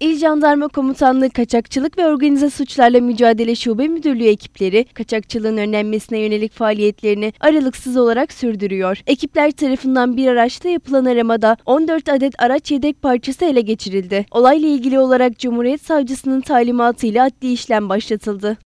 İl Jandarma Komutanlığı Kaçakçılık ve Organize Suçlarla Mücadele Şube Müdürlüğü ekipleri kaçakçılığın önlenmesine yönelik faaliyetlerini aralıksız olarak sürdürüyor. Ekipler tarafından bir araçta yapılan aramada 14 adet araç yedek parçası ele geçirildi. Olayla ilgili olarak Cumhuriyet Savcısının talimatıyla adli işlem başlatıldı.